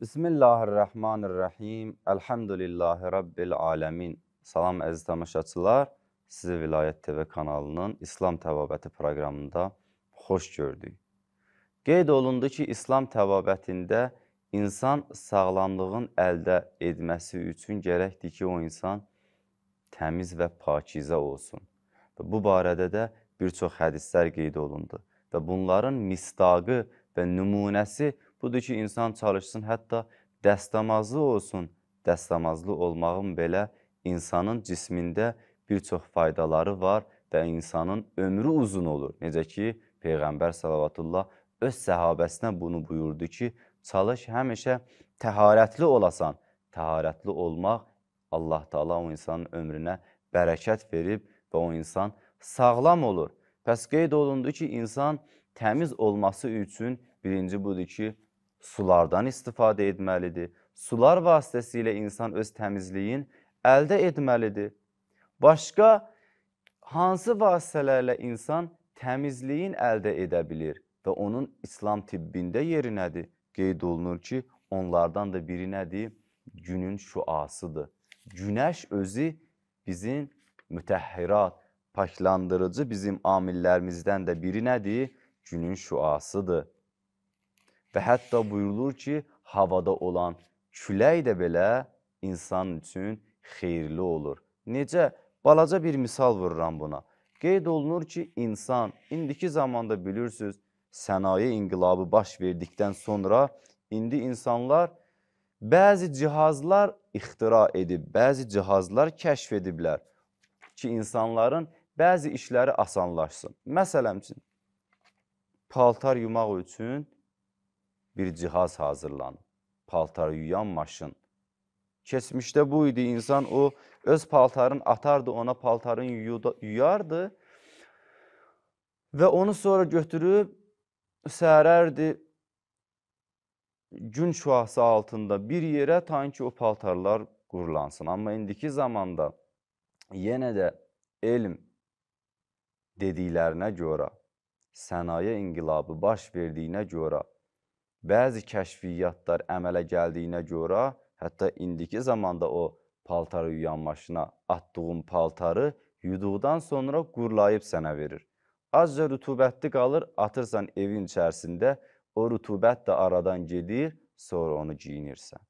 Bismillahirrahmanirrahim. Elhamdülillahi Rabbil alemin. Salam əziz tamaşaçılar. Sizi Vilayət TV kanalının İslam Təvabəti proqramında xoş gördük. Qeyd olundu ki, İslam təvabətində insan sağlamlığın əldə etməsi üçün gərəkdir ki, o insan təmiz və pakizə olsun. Və bu barədə də bir çox hədislər qeyd olundu və bunların mistaqı və nümunəsi budur ki, insan çalışsın, hətta dəstəmazlı olsun. Dəstəmazlı olmağın belə insanın cismində bir çox faydaları var və insanın ömrü uzun olur. Necə ki, Peyğəmbər salavatullah öz səhabəsinə bunu buyurdu ki, çalış həmişə təharətli olasan. Təharətli olmaq Allah Taala o insanın ömrünə bərəkət verib və o insan sağlam olur. Pəs qeyd olundu ki, insan təmiz olması üçün birinci budur ki, sulardan istifadə etməlidir. Sular vasitəsilə insan öz təmizliyin əldə etməlidir. Başqa hansı vasitələrlə insan təmizliyin əldə edə bilir və onun İslam tibbində yeri nədir? Qeyd olunur ki, onlardan da biri nədir? Günün şüasıdır. Günəş özü bizim mütəhhirat, paklandırıcı bizim amillərimizdən də biri nədir? Günün şüasıdır. Və hətta buyurulur ki, havada olan külək də belə insan üçün xeyirli olur. Necə? Balaca bir misal vururam buna. Qeyd olunur ki, insan indiki zamanda bilirsiniz, sənaye inqilabı baş verdikdən sonra indi insanlar bəzi cihazlar ixtira edib, bəzi cihazlar kəşf ediblər ki, insanların bəzi işləri asanlaşsın. Məsələn üçün, paltar yumaq üçün bir cihaz hazırlanıb. Paltarı yuyan maşın. Keçmişdə bu idi. İnsan o öz paltarını atardı, ona paltarın yuyardı və onu sonra götürüb sərərdi gün şüası altında bir yerə ta ki o paltarlar qurulansın. Amma indiki zamanda yenə də elm dediklərinə görə, sənaye inqilabı baş verdiyinə görə bəzi kəşfiyyatlar əmələ gəldiyinə görə, hətta indiki zamanda o paltarı yuyan maşına atdığın paltarı yuduqdan sonra qurlayıb sənə verir. Azca rütubətli qalır, atırsan evin içərisində, o rütubət də aradan gedir, sonra onu giyinirsən.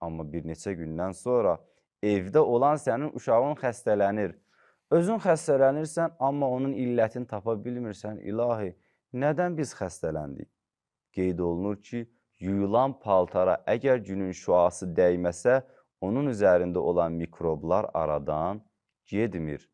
Amma bir neçə gündən sonra evdə olan sənin uşağın xəstələnir. Özün xəstələnirsən, amma onun illətini tapa bilmirsən. İlahi, nədən biz xəstələndik? qeyd olunur ki, yuyulan paltara əgər günün şüası dəyməsə, onun üzərində olan mikroblar aradan gedmir.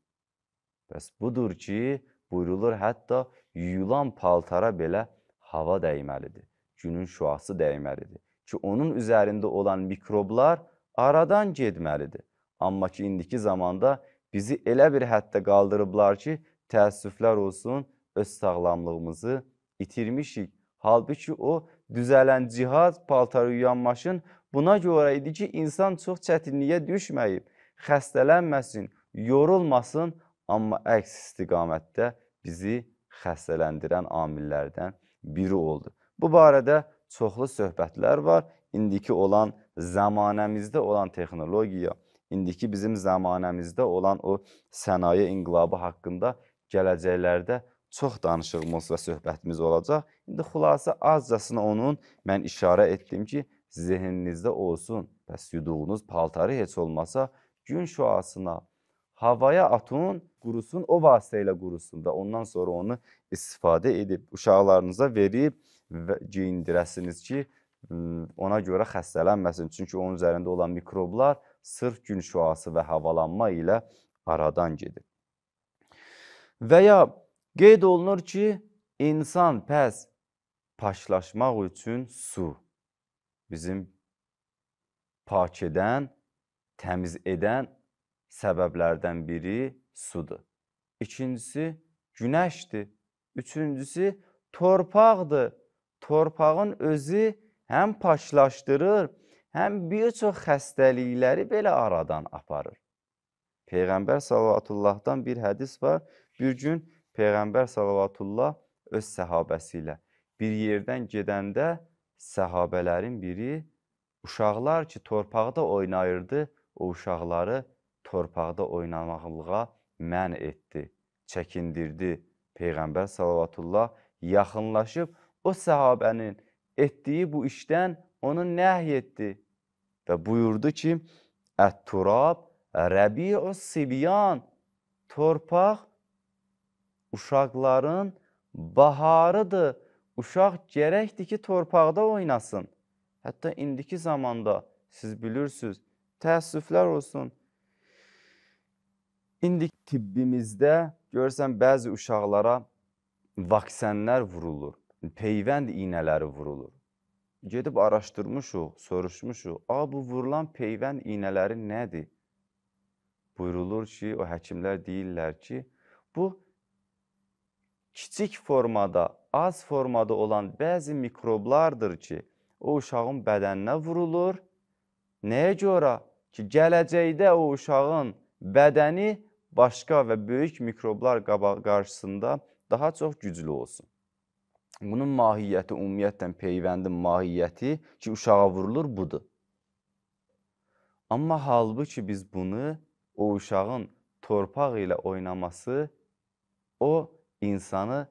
Bəs budur ki, buyrulur hətta yuyulan paltara belə hava dəyməlidir. Günün şüası dəyməlidir ki, onun üzərində olan mikroblar aradan getməlidir. Amma ki, indiki zamanda bizi elə bir həddə qaldırıblar ki, təəssüflər olsun, öz sağlamlığımızı itirmişik. Halbuki o düzələn cihaz, paltarı yuyan maşın buna görə idi ki, insan çox çətinliyə düşməyib, xəstələnməsin, yorulmasın, amma əks istiqamətdə bizi xəstələndirən amillərdən biri oldu. Bu barədə çoxlu söhbətlər var. İndiki olan zəmanəmizdə olan texnologiya, indiki bizim zəmanəmizdə olan o sənaye inqilabı haqqında gələcəklərdə çox danışığımız və söhbətimiz olacaq. İndi xülasə azcasına onun mən işarə etdim ki, zehninizdə olsun. Bəs yuduğunuz paltarı heç olmasa gün şüasına havaya atın, qurusun, o vasitə ilə qurusun və ondan sonra onu istifadə edib uşaqlarınıza verib və geyindirəsiniz ki, ona görə xəstələnməsin. Çünki onun üzərində olan mikroblar sırf gün şüası və havalanma ilə aradan gedir. Və ya Qeyd olunur ki, insan pəs paklaşmaq üçün su bizim pak edən, təmiz edən səbəblərdən biri sudur. İkincisi günəşdir. Üçüncüsü torpaqdır. Torpağın özü həm paklaşdırır, həm bir çox xəstəlikləri belə aradan aparır. Peyğəmbər sallallahu bir hədis var. Bir gün Peyğəmbər sallallahu öz səhabəsi ilə bir yerdən gedəndə səhabələrin biri uşaqlar ki, torpaqda oynayırdı, o uşaqları torpaqda oynamaqlığa mən etdi, çəkindirdi. Peyğəmbər sallallahu yaxınlaşıb o səhabənin etdiyi bu işdən onu nəhy etdi və buyurdu ki, Ət-turab rəbi'us sibyan, torpaq Uşaqların baharıdır. Uşaq gərəkdir ki, torpaqda oynasın. Hətta indiki zamanda siz bilirsiniz, təəssüflər olsun. İndi tibbimizdə görürsən bəzi uşaqlara vaksinlər vurulur, peyvənd iynələri vurulur. Gedib araşdırmışıq, soruşmuşuq, a bu vurulan peyvənd iynələri nədir? Buyurulur ki, o həkimlər deyirlər ki, bu kiçik formada, az formada olan bəzi mikroblardır ki, o uşağın bədəninə vurulur. Nəyə görə ki, gələcəkdə o uşağın bədəni başqa və böyük mikroblar qarşısında daha çox güclü olsun. Bunun mahiyyəti, ümumiyyətlə peyvəndin mahiyyəti ki, uşağa vurulur budur. Amma halbuki biz bunu o uşağın torpaq ilə oynaması, o insanı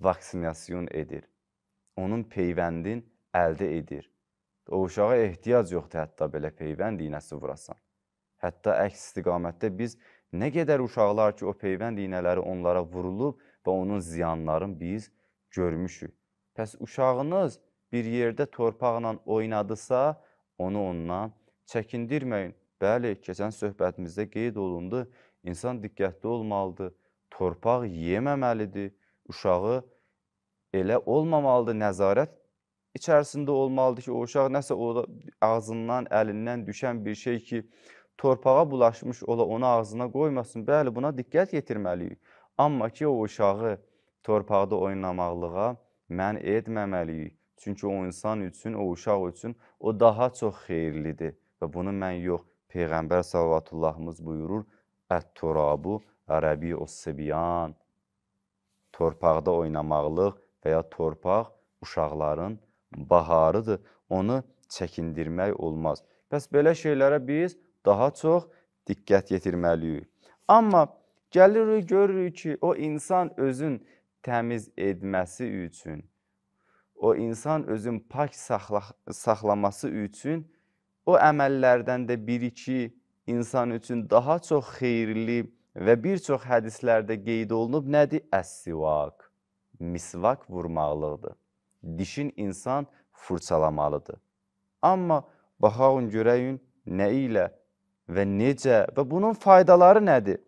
vaksinasiyon edir. Onun peyvəndin əldə edir. O uşağa ehtiyac yoxdur hətta belə peyvənd iynəsi vurasan. Hətta əks istiqamətdə biz nə qədər uşaqlar ki, o peyvənd iynələri onlara vurulub və onun ziyanlarını biz görmüşük. Pəs uşağınız bir yerdə torpaqla oynadısa, onu ondan çəkindirməyin. Bəli, keçən söhbətimizdə qeyd olundu, insan diqqətli olmalıdır torpaq yeməməlidir, uşağı elə olmamalıdır, nəzarət içərisində olmalıdır ki, o uşaq nəsə o ağzından, əlindən düşən bir şey ki, torpağa bulaşmış ola, onu ağzına qoymasın. Bəli, buna diqqət yetirməliyik. Amma ki, o uşağı torpaqda oynamaqlığa mən etməməliyik. Çünki o insan üçün, o uşaq üçün o daha çox xeyirlidir və bunu mən yox, Peyğəmbər sallallahu buyurur, "Ət-turabu Rəbi o sibiyan, torpaqda oynamaqlıq və ya torpaq uşaqların baharıdır. Onu çəkindirmək olmaz. Bəs belə şeylərə biz daha çox diqqət yetirməliyik. Amma gəlirik, görürük ki, o insan özün təmiz etməsi üçün, o insan özün pak saxla saxlaması üçün o əməllərdən də bir-iki insan üçün daha çox xeyirli Və bir çox hədislərdə qeyd olunub nədir? Əs-sivak, misvak vurmaqlıqdır. Dişin insan fırçalamalıdır. Amma baxağın görəyin nə ilə və necə və bunun faydaları nədir?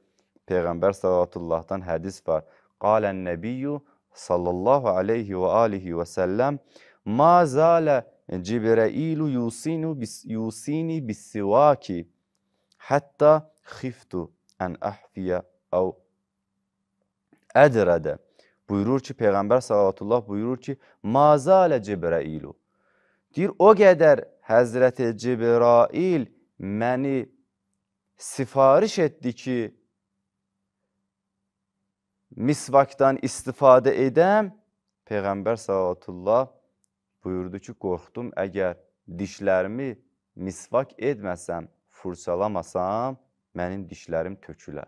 Peyğəmbər sallallahu hədis var. Qalen nəbiyyu sallallahu aleyhi və alihi və səlləm ma zalə Cibrəilu yusinu bis, yusini bis sivaki hətta xiftu ən əhfiyə əv ədrədə. Buyurur ki, Peyğəmbər sallallahu buyurur ki, mazalə Cibrailu. Deyir, o qədər Həzrəti Cibrail məni sifariş etdi ki, misvakdan istifadə edəm. Peyğəmbər sallallahu buyurdu ki, qorxdum əgər dişlərimi misvak etməsəm, fırçalamasam, mənim dişlərim tökülə.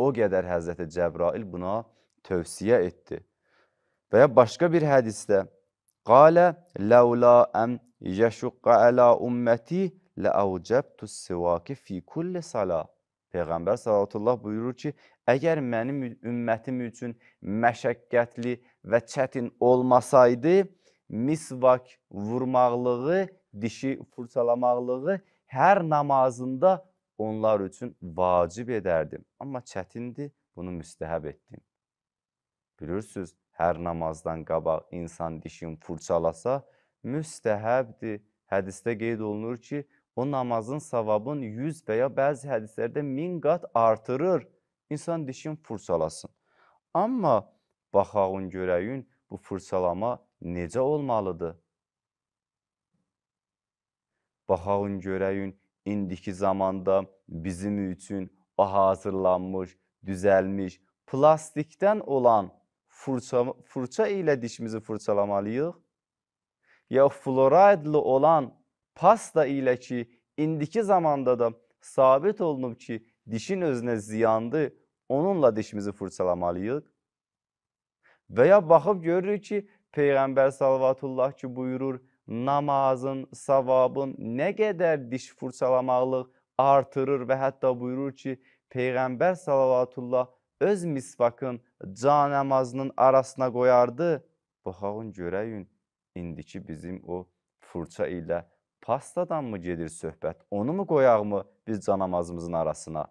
O qədər Həzrəti Cəbrail buna tövsiyə etdi. Və ya başqa bir hədisdə qalə ləula əm yəşuqqa əla ümməti ləəvcəbtus sivaki fi kulli salah. Peyğəmbər sallallahu buyurur ki, əgər mənim ümmətim üçün məşəqqətli və çətin olmasaydı, misvak vurmaqlığı, dişi fırçalamaqlığı hər namazında onlar üçün vacib edərdim. Amma çətindir, bunu müstəhəb etdim. Bilirsiniz, hər namazdan qabaq insan dişini fırçalasa müstəhəbdir. Hədisdə qeyd olunur ki, o namazın savabın 100 və ya bəzi hədislərdə 1000 qat artırır. İnsan dişini fırçalasın. Amma baxağın görəyin bu fırçalama necə olmalıdır? Baxağın görəyin indiki zamanda bizim üçün hazırlanmış, düzelmiş plastikten olan fırça, fırça ilə dişimizi fırçalamalıyız. Ya floraidli olan pasta ile ki, indiki zamanda da sabit olunup ki, dişin özünə ziyandı, onunla dişimizi fırçalamalıyız. Veya bakıp baxıb görürük ki, Peygamber salvatullah ki buyurur, namazın, savabın nə qədər diş fırçalamaqlıq artırır və hətta buyurur ki, Peyğəmbər salavatullah öz misvakın can namazının arasına qoyardı. Baxağın görəyin, indiki bizim o fırça ilə pastadan mı gedir söhbət? Onu mu qoyaq mı biz can namazımızın arasına?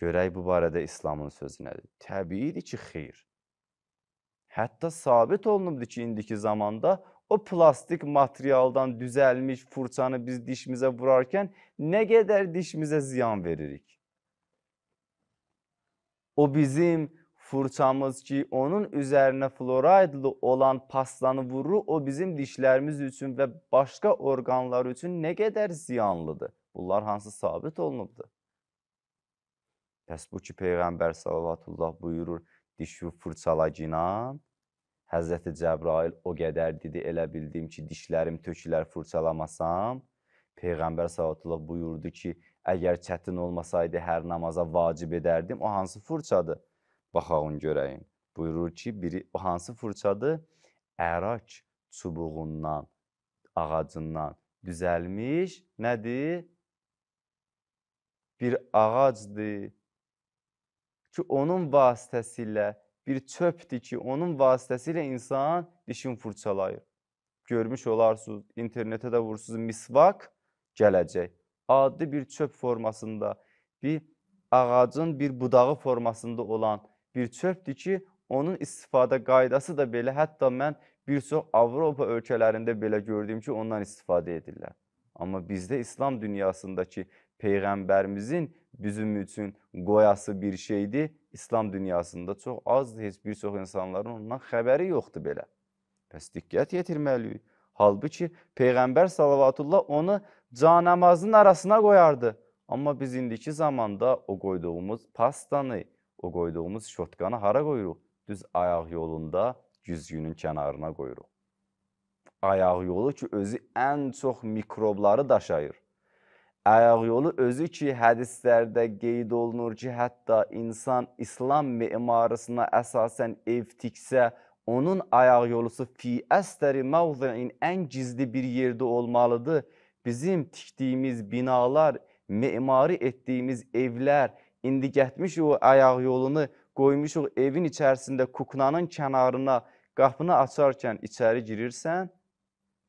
Görək bu barədə İslamın sözü nədir? Təbiidir ki, xeyr. Hətta sabit olunubdur ki, indiki zamanda o plastik materialdan düzəlmiş fırçanı biz dişimizə vurarkən nə qədər dişimizə ziyan veririk? O bizim fırçamız ki, onun üzərinə floraydlı olan paslanı vurur, o bizim dişlərimiz üçün və başqa orqanlar üçün nə qədər ziyanlıdır? Bunlar hansı sabit olunubdur? Bəs bu ki, Peyğəmbər sallallahu buyurur, dişi fırçalacıyla Həzrəti Cəbrail o qədər dedi, elə bildim ki, dişlərim tökülər fırçalamasam. Peyğəmbər sallallahu buyurdu ki, əgər çətin olmasaydı hər namaza vacib edərdim. O hansı fırçadır? Baxağın görəyin. Buyurur ki, biri o hansı fırçadır? Ərak çubuğundan, ağacından düzəlmiş nədir? Bir ağacdır ki, onun vasitəsilə bir çöpdir ki, onun vasitəsilə insan dişin fırçalayır. Görmüş olarsınız, internetə də vurursunuz, misvak gələcək. Adi bir çöp formasında, bir ağacın bir budağı formasında olan bir çöpdir ki, onun istifadə qaydası da belə, hətta mən bir çox Avropa ölkələrində belə gördüm ki, ondan istifadə edirlər. Amma bizdə İslam dünyasındakı Peyğəmbərimizin bizim üçün qoyası bir şeydir İslam dünyasında çox azdır, heç bir çox insanların ondan xəbəri yoxdur belə. Bəs diqqət yetirməliyik. Halbuki Peyğəmbər salavatullah onu canamazın arasına qoyardı. Amma biz indiki zamanda o qoyduğumuz pastanı, o qoyduğumuz şotkanı hara qoyuruq? Düz ayaq yolunda güzgünün kənarına qoyuruq. Ayaq yolu ki, özü ən çox mikrobları daşıyır. Ayaq yolu özü ki, hədislərdə qeyd olunur ki, hətta insan İslam memarısına əsasən ev tiksə, onun ayaq yolusu fi əstəri mavzəin ən gizli bir yerdə olmalıdır. Bizim tikdiyimiz binalar, memari etdiyimiz evlər, indi gətmişik o ayaq yolunu, qoymuşuq evin içərisində kuklanın kənarına, qapını açarkən içəri girirsən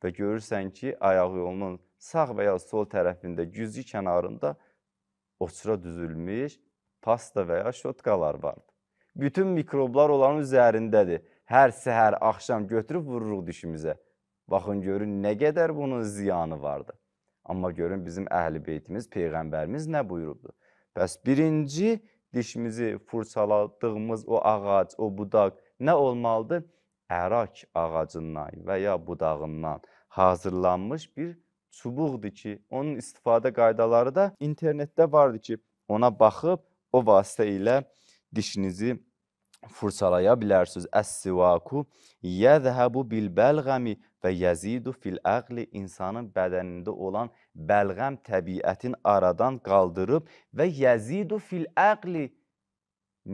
və görürsən ki, ayaq yolunun sağ və ya sol tərəfində güzgü kənarında oçura düzülmüş pasta və ya şotkalar vardı. Bütün mikroblar onların üzərindədir. Hər səhər, axşam götürüb vururuq dişimizə. Baxın görün nə qədər bunun ziyanı vardı. Amma görün bizim əhl-i beytimiz, peyğəmbərimiz nə buyurubdu? Bəs birinci dişimizi fırçaladığımız o ağac, o budaq nə olmalıdır? Ərak ağacından və ya budağından hazırlanmış bir çubuqdur ki, onun istifadə qaydaları da internetdə vardır ki, ona baxıb o vasitə ilə dişinizi fırçalaya bilərsiniz. Əs-sivaku yəzhəbu bil bəlğəmi və yəzidu fil əqli insanın bədənində olan bəlğəm təbiətin aradan qaldırıb və yəzidu fil əqli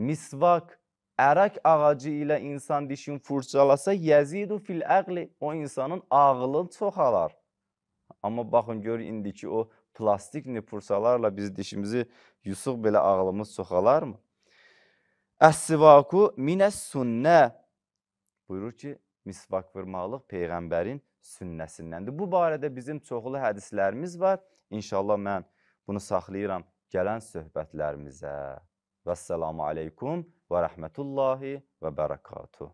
misvak ərək ağacı ilə insan dişini fırçalasa yəzidu fil əqli o insanın ağlı çoxalar. Amma baxın gör indiki o plastik nipursalarla biz dişimizi yusuq belə ağlımız çoxalarmı? Əs-sivaku minəs sünnə buyurur ki, misvak vurmaqlıq Peyğəmbərin sünnəsindəndir. Bu barədə bizim çoxlu hədislərimiz var. İnşallah mən bunu saxlayıram gələn söhbətlərimizə. Vəssalamu aleykum və rəhmətullahi və bərəkatuhu.